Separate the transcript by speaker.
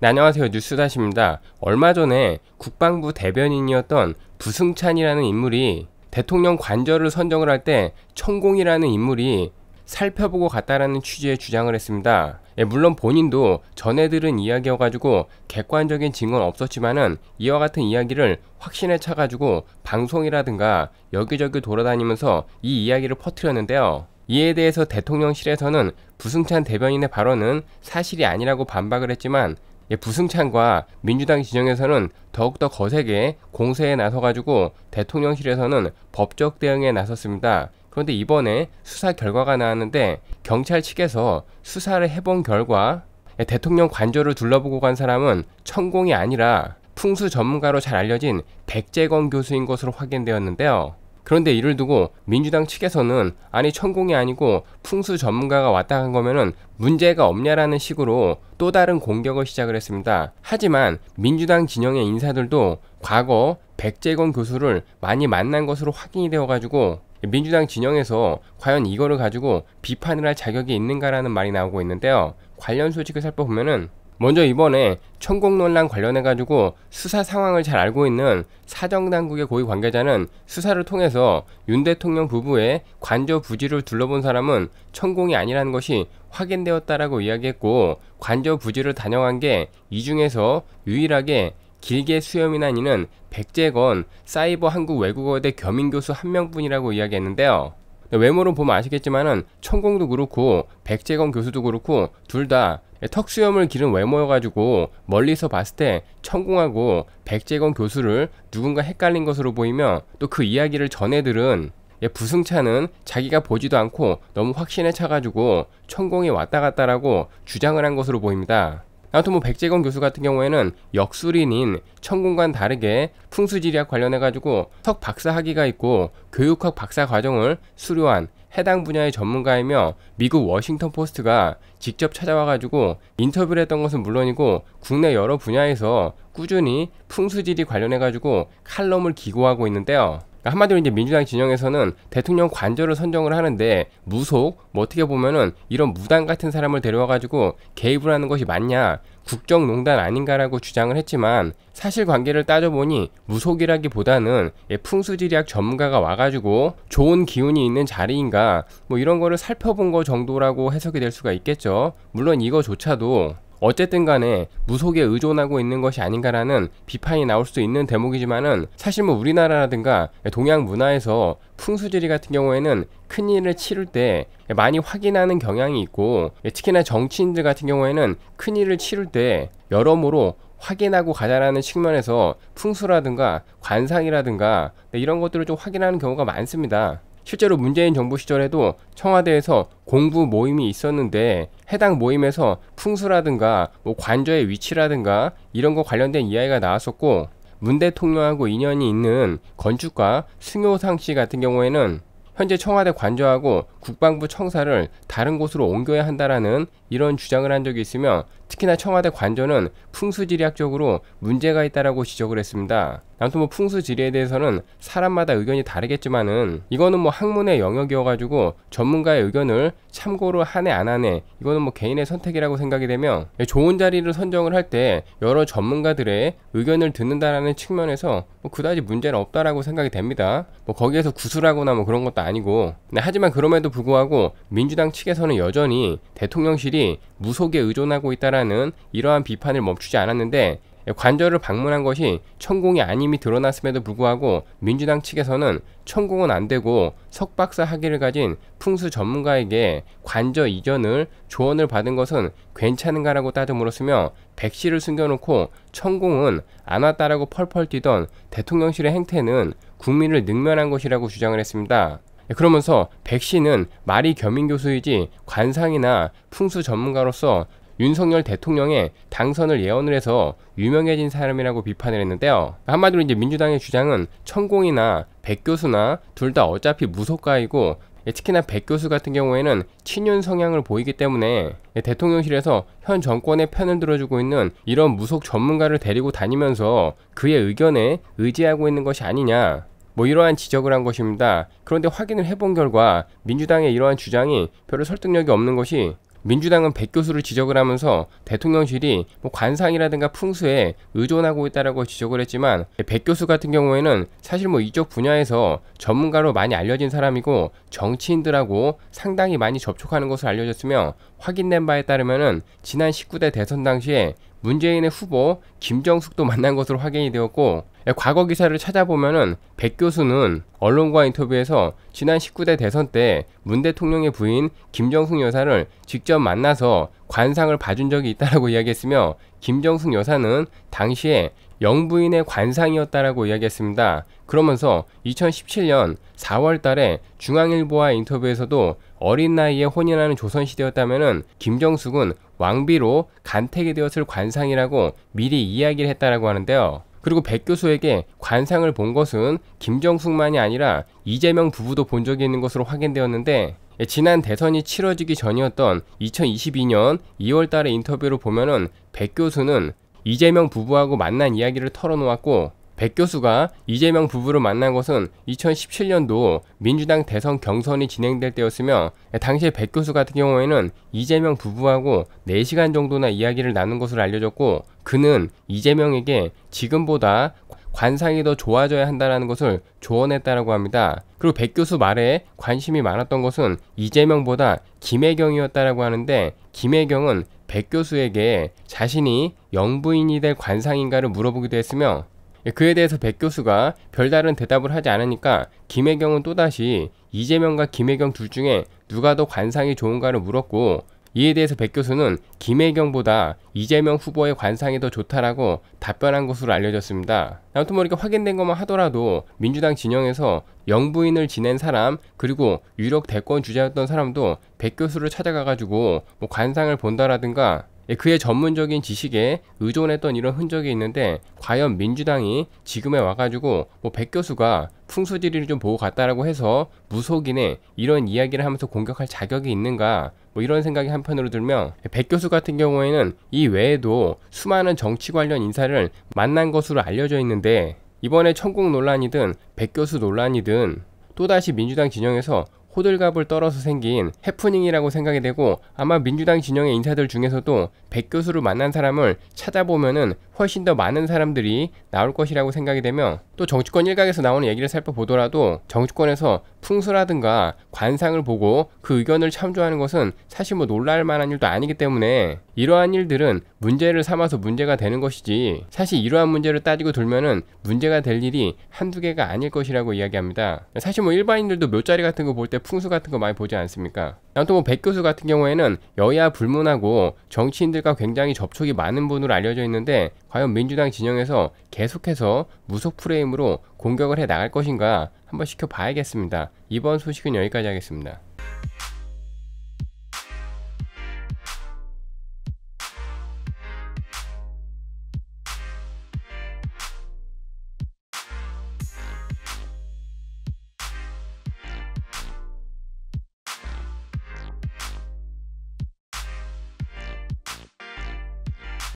Speaker 1: 네, 안녕하세요. 뉴스다시입니다. 얼마 전에 국방부 대변인이었던 부승찬이라는 인물이 대통령 관절을 선정을 할 때 천공이라는 인물이 살펴보고 갔다라는 취지의 주장을 했습니다. 예, 물론 본인도 전해 들은 이야기여가지고 객관적인 증언 없었지만은 이와 같은 이야기를 확신에 차가지고 방송이라든가 여기저기 돌아다니면서 이 이야기를 퍼뜨렸는데요. 이에 대해서 대통령실에서는 부승찬 대변인의 발언은 사실이 아니라고 반박을 했지만 예, 부승찬과 민주당 진영에서는 더욱더 거세게 공세에 나서가지고 대통령실에서는 법적 대응에 나섰습니다. 그런데 이번에 수사 결과가 나왔는데 경찰 측에서 수사를 해본 결과 예, 대통령 관저를 둘러보고 간 사람은 천공이 아니라 풍수 전문가로 잘 알려진 백재건 교수인 것으로 확인되었는데요. 그런데 이를 두고 민주당 측에서는 아니 천공이 아니고 풍수 전문가가 왔다 간 거면은 문제가 없냐라는 식으로 또 다른 공격을 시작을 했습니다. 하지만 민주당 진영의 인사들도 과거 백재건 교수를 많이 만난 것으로 확인이 되어가지고 민주당 진영에서 과연 이거를 가지고 비판을 할 자격이 있는가라는 말이 나오고 있는데요. 관련 소식을 살펴보면은 먼저 이번에 천공 논란 관련해 가지고 수사 상황을 잘 알고 있는 사정 당국의 고위 관계자는 수사를 통해서 윤 대통령 부부의 관저 부지를 둘러본 사람은 천공이 아니라는 것이 확인되었다라고 이야기했고 관저 부지를 다녀간 게이 중에서 유일하게 길게 수염이나 이는 백재건 사이버 한국 외국어대 겸임 교수 한 명뿐이라고 이야기했는데요. 외모는 보면 아시겠지만은 천공도 그렇고 백재건 교수도 그렇고 둘 다 턱수염을 기른 외모여가지고 멀리서 봤을 때 천공하고 백재건 교수를 누군가 헷갈린 것으로 보이며 또 그 이야기를 전해들은 예, 부승차는 자기가 보지도 않고 너무 확신에 차가지고 천공이 왔다 갔다라고 주장을 한 것으로 보입니다. 아무튼 뭐 백재건 교수 같은 경우에는 역술인인 천공과는 다르게 풍수지리학 관련해가지고 석 박사 학위가 있고 교육학 박사 과정을 수료한 해당 분야의 전문가이며 미국 워싱턴 포스트가 직접 찾아와가지고 인터뷰를 했던 것은 물론이고 국내 여러 분야에서 꾸준히 풍수지리 관련해가지고 칼럼을 기고하고 있는데요. 그러니까 한마디로 이제 민주당 진영에서는 대통령 관저를 선정을 하는데 무속 뭐 어떻게 보면은 이런 무당 같은 사람을 데려와가지고 개입을 하는 것이 맞냐 국정농단 아닌가라고 주장을 했지만 사실관계를 따져보니 무속이라기보다는 예, 풍수지리학 전문가가 와가지고 좋은 기운이 있는 자리인가 뭐 이런 거를 살펴본 거 정도라고 해석이 될 수가 있겠죠 물론 이거조차도 어쨌든 간에 무속에 의존하고 있는 것이 아닌가라는 비판이 나올 수 있는 대목이지만은 사실 뭐 우리나라라든가 동양 문화에서 풍수지리 같은 경우에는 큰 일을 치를 때 많이 확인하는 경향이 있고 특히나 정치인들 같은 경우에는 큰 일을 치를 때 여러모로 확인하고 가자라는 측면에서 풍수라든가 관상이라든가 네, 이런 것들을 좀 확인하는 경우가 많습니다. 실제로 문재인 정부 시절에도 청와대에서 공부 모임이 있었는데 해당 모임에서 풍수라든가 뭐 관저의 위치라든가 이런 거 관련된 이야기가 나왔었고 문 대통령하고 인연이 있는 건축가 승효상 씨 같은 경우에는 현재 청와대 관저하고 국방부 청사를 다른 곳으로 옮겨야 한다라는 이런 주장을 한 적이 있으며 특히나 청와대 관저는 풍수지리학적으로 문제가 있다라고 지적을 했습니다. 아무튼 뭐 풍수지리에 대해서는 사람마다 의견이 다르겠지만은 이거는 뭐 학문의 영역이어가지고 전문가의 의견을 참고로 하네 안 하네 이거는 뭐 개인의 선택이라고 생각이 되며 예, 좋은 자리를 선정을 할 때 여러 전문가들의 의견을 듣는다라는 측면에서 뭐 그다지 문제는 없다라고 생각이 됩니다. 뭐 거기에서 구술하거나 뭐 그런 것도 아니고 네, 하지만 그럼에도 불구하고 민주당 측에서는 여전히 대통령실이 사람들이 무속에 의존하고 있다라는 이러한 비판을 멈추지 않았는데 관저를 방문한 것이 천공이 아님이 드러났음에도 불구하고 민주당 측에서는 천공은 안 되고 석박사 학위를 가진 풍수 전문가에게 관저 이전을 조언을 받은 것은 괜찮은가라고 따져 물었으며 백시를 숨겨놓고 천공은 안 왔다라고 펄펄 뛰던 대통령실의 행태는 국민을 능멸한 것이라고 주장을 했습니다. 예, 그러면서 백 씨는 말이 겸임 교수이지 관상이나 풍수 전문가로서 윤석열 대통령의 당선을 예언을 해서 유명해진 사람이라고 비판을 했는데요. 한마디로 이제 민주당의 주장은 천공이나 백 교수나 둘 다 어차피 무속가이고 예, 특히나 백 교수 같은 경우에는 친윤 성향을 보이기 때문에 예, 대통령실에서 현 정권의 편을 들어주고 있는 이런 무속 전문가를 데리고 다니면서 그의 의견에 의지하고 있는 것이 아니냐 뭐 이러한 지적을 한 것입니다. 그런데 확인을 해본 결과 민주당의 이러한 주장이 별로 설득력이 없는 것이 민주당은 백 교수를 지적을 하면서 대통령실이 뭐 관상이라든가 풍수에 의존하고 있다라고 지적을 했지만 백 교수 같은 경우에는 사실 뭐 이쪽 분야에서 전문가로 많이 알려진 사람이고 정치인들하고 상당히 많이 접촉하는 것으로 알려졌으며 확인된 바에 따르면 지난 19대 대선 당시에 문재인의 후보 김정숙도 만난 것으로 확인이 되었고 예, 과거 기사를 찾아보면백 교수는 언론과 인터뷰에서 지난 19대 대선 때 문 대통령의 부인 김정숙 여사를 직접 만나서 관상을 봐준 적이 있다라고 이야기했으며 김정숙 여사는 당시에 영부인의 관상이었다라고 이야기했습니다. 그러면서 2017년 4월 달에 중앙일보와 인터뷰에서도 어린 나이에 혼인하는 조선시대였다면 김정숙은 왕비로 간택이 되었을 관상이라고 미리 이야기를 했다라고 하는데요. 그리고 백 교수에게 관상을 본 것은 김정숙만이 아니라 이재명 부부도 본 적이 있는 것으로 확인되었는데 예, 지난 대선이 치러지기 전이었던 2022년 2월 달의 인터뷰를 보면은 백 교수는 이재명 부부하고 만난 이야기를 털어놓았고 백 교수가 이재명 부부를 만난 것은 2017년도 민주당 대선 경선이 진행될 때였으며 당시에 백 교수 같은 경우에는 이재명 부부하고 4시간 정도나 이야기를 나눈 것으로 알려졌고 그는 이재명에게 지금보다 관상이 더 좋아져야 한다는 것을 조언했다라고 합니다. 그리고 백 교수 말에 관심이 많았던 것은 이재명보다 김혜경이었다라고 하는데 김혜경은 백 교수에게 자신이 영부인이 될 관상인가를 물어보기도 했으며 예, 그에 대해서 백 교수가 별다른 대답을 하지 않으니까 김혜경은 또다시 이재명과 김혜경 둘 중에 누가 더 관상이 좋은가를 물었고 이에 대해서 백 교수는 김혜경보다 이재명 후보의 관상이 더 좋다라고 답변한 것으로 알려졌습니다. 아무튼 뭐 이렇게 확인된 것만 하더라도 민주당 진영에서 영부인을 지낸 사람 그리고 유력 대권 주자였던 사람도 백 교수를 찾아가가지고 뭐 관상을 본다라든가 예, 그의 전문적인 지식에 의존했던 이런 흔적이 있는데 과연 민주당이 지금에 와가지고 뭐백 교수가 풍수지리를 좀 보고 갔다라고 해서 무속인에 이런 이야기를 하면서 공격할 자격이 있는가 뭐 이런 생각이 한편으로 들며 백 교수 같은 경우에는 이 외에도 수많은 정치 관련 인사를 만난 것으로 알려져 있는데 이번에 천국 논란이든 백 교수 논란이든 또다시 민주당 진영에서 호들갑을 떨어서 생긴 해프닝이라고 생각이 되고 아마 민주당 진영의 인사들 중에서도 백 교수를 만난 사람을 찾아보면은 훨씬 더 많은 사람들이 나올 것이라고 생각이 되며 또 정치권 일각에서 나오는 얘기를 살펴보더라도 정치권에서 풍수라든가 관상을 보고 그 의견을 참조하는 것은 사실 뭐 놀랄 만한 일도 아니기 때문에 이러한 일들은 문제를 삼아서 문제가 되는 것이지 사실 이러한 문제를 따지고 돌면은 문제가 될 일이 한두 개가 아닐 것이라고 이야기합니다. 사실 뭐 일반인들도 묘자리 같은 거 볼 때 풍수 같은 거 많이 보지 않습니까? 아무튼 뭐백 교수 같은 경우에는 여야 불문하고 정치인들과 굉장히 접촉이 많은 분으로 알려져 있는데 과연 민주당 진영에서 계속해서 무속 프레임으로 공격을 해 나갈 것인가 한번 시켜봐야겠습니다. 이번 소식은 여기까지 하겠습니다.